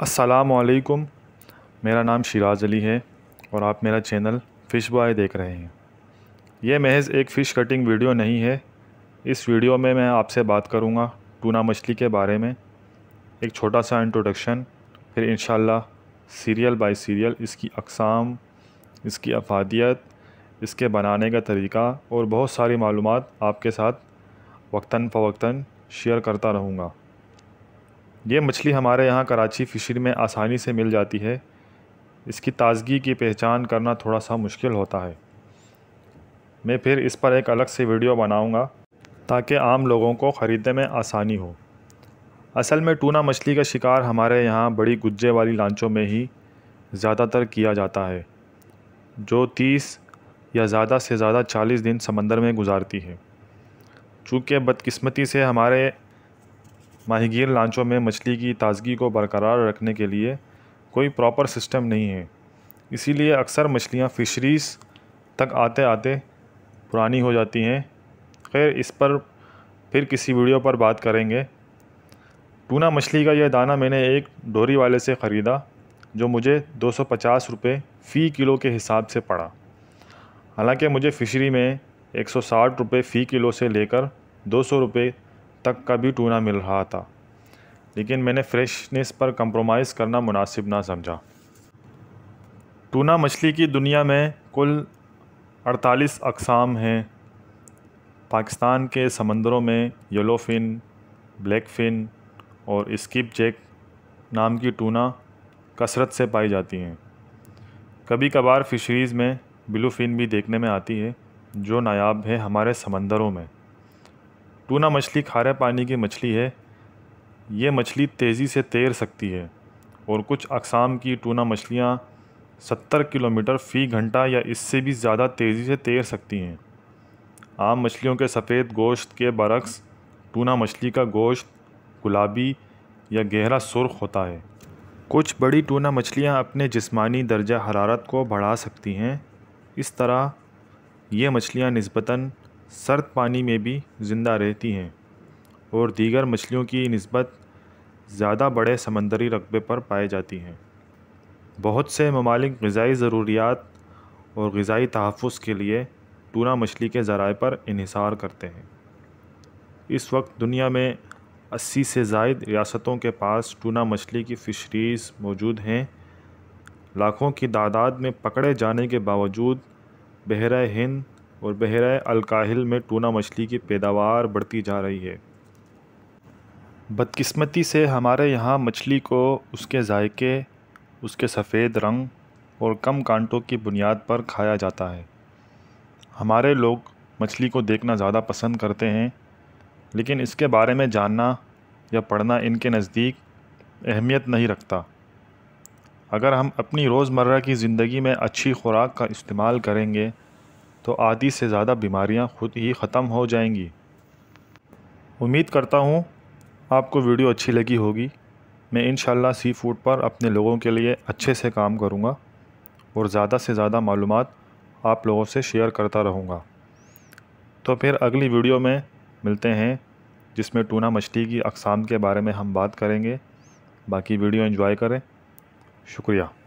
असलकुम मेरा नाम शिराज अली है और आप मेरा चैनल फ़िश बॉय देख रहे हैं यह महज एक फ़िश कटिंग वीडियो नहीं है इस वीडियो में मैं आपसे बात करूंगा टूना मछली के बारे में एक छोटा सा इंट्रोडक्शन फिर इन सीरियल बाय सीरियल इसकी अकसाम इसकी अफादियत इसके बनाने का तरीका और बहुत सारी मालूम आपके साथ वक्ता फ़वक्ता शेयर करता रहूँगा ये मछली हमारे यहाँ कराची फ़िशरी में आसानी से मिल जाती है इसकी ताज़गी की पहचान करना थोड़ा सा मुश्किल होता है मैं फिर इस पर एक अलग से वीडियो बनाऊंगा ताकि आम लोगों को ख़रीदने में आसानी हो असल में टूना मछली का शिकार हमारे यहाँ बड़ी गुज्जे वाली लांचों में ही ज़्यादातर किया जाता है जो तीस या ज़्यादा से ज़्यादा चालीस दिन समंदर में गुजारती है चूँकि बदकस्मती से हमारे माहीगीर लांचों में मछली की ताज़गी को बरकरार रखने के लिए कोई प्रॉपर सिस्टम नहीं है इसीलिए अक्सर मछलियाँ फ़िशरीज़ तक आते आते पुरानी हो जाती हैं खैर इस पर फिर किसी वीडियो पर बात करेंगे टूना मछली का यह दाना मैंने एक डोरी वाले से ख़रीदा जो मुझे 250 रुपए फ़ी किलो के हिसाब से पड़ा हालांकि मुझे फ़िशरी में 160 रुपए फ़ी किलो से लेकर 200 रुपए तक का भी टूना मिल रहा था लेकिन मैंने फ्रेशनेस पर कंप्रोमाइज़ करना मुनासिब ना समझा टूना मछली की दुनिया में कुल 48 अकसाम हैं पाकिस्तान के समंदरों में येलो फिन ब्लैक फिन और स्किप जैक नाम की टूना कसरत से पाई जाती हैं कभी कभार फ़िशरीज़ में ब्लू फिन भी देखने में आती है जो नायाब है हमारे समंदरों में टूना मछली खारे पानी की मछली है ये मछली तेज़ी से तैर सकती है और कुछ अकसाम की टूना मछलियाँ सत्तर किलोमीटर फ़ी घंटा या इससे भी ज़्यादा तेज़ी से तैर सकती हैं आम मछलियों के सफ़ेद गोश्त के बरक्स टूना मछली का गोश्त गुलाबी या गहरा सुर्ख होता है कुछ बड़ी टूना मछलियाँ अपने जिस्मानी दर्जा हरारत को बढ़ा सकती हैं इस तरह ये मछलियाँ नस्बता सर्द पानी में भी ज़िंदा रहती हैं और दीगर मछलियों की नस्बत ज़्यादा बड़े समंदरी रकबे पर पाए जाती हैं बहुत से ममालिक गज़ाई ज़रूरियात और गज़ाई तहफ़ के लिए टूना मछली के ज़राए पर इहिसार करते हैं इस वक्त दुनिया में 80 से जायद रियासतों के पास टूना मछली की फ़िशरीज़ मौजूद हैं लाखों की तादाद में पकड़े जाने के बावजूद बहरा हिंद और बहरा अलकाहिल में टूना मछली की पैदावार बढ़ती जा रही है बदकिस्मती से हमारे यहाँ मछली को उसके जायके उसके सफ़ेद रंग और कम कांटों की बुनियाद पर खाया जाता है हमारे लोग मछली को देखना ज़्यादा पसंद करते हैं लेकिन इसके बारे में जानना या पढ़ना इनके नज़दीक अहमियत नहीं रखता अगर हम अपनी रोज़मर्रा की ज़िंदगी में अच्छी खुराक का इस्तेमाल करेंगे तो आधी से ज़्यादा बीमारियां खुद ही ख़त्म हो जाएंगी उम्मीद करता हूँ आपको वीडियो अच्छी लगी होगी मैं इन सी फूड पर अपने लोगों के लिए अच्छे से काम करूँगा और ज़्यादा से ज़्यादा मालूम आप लोगों से शेयर करता रहूँगा तो फिर अगली वीडियो में मिलते हैं जिसमें टूना मछली की अकसाम के बारे में हम बात करेंगे बाकी वीडियो एंजॉय करें शुक्रिया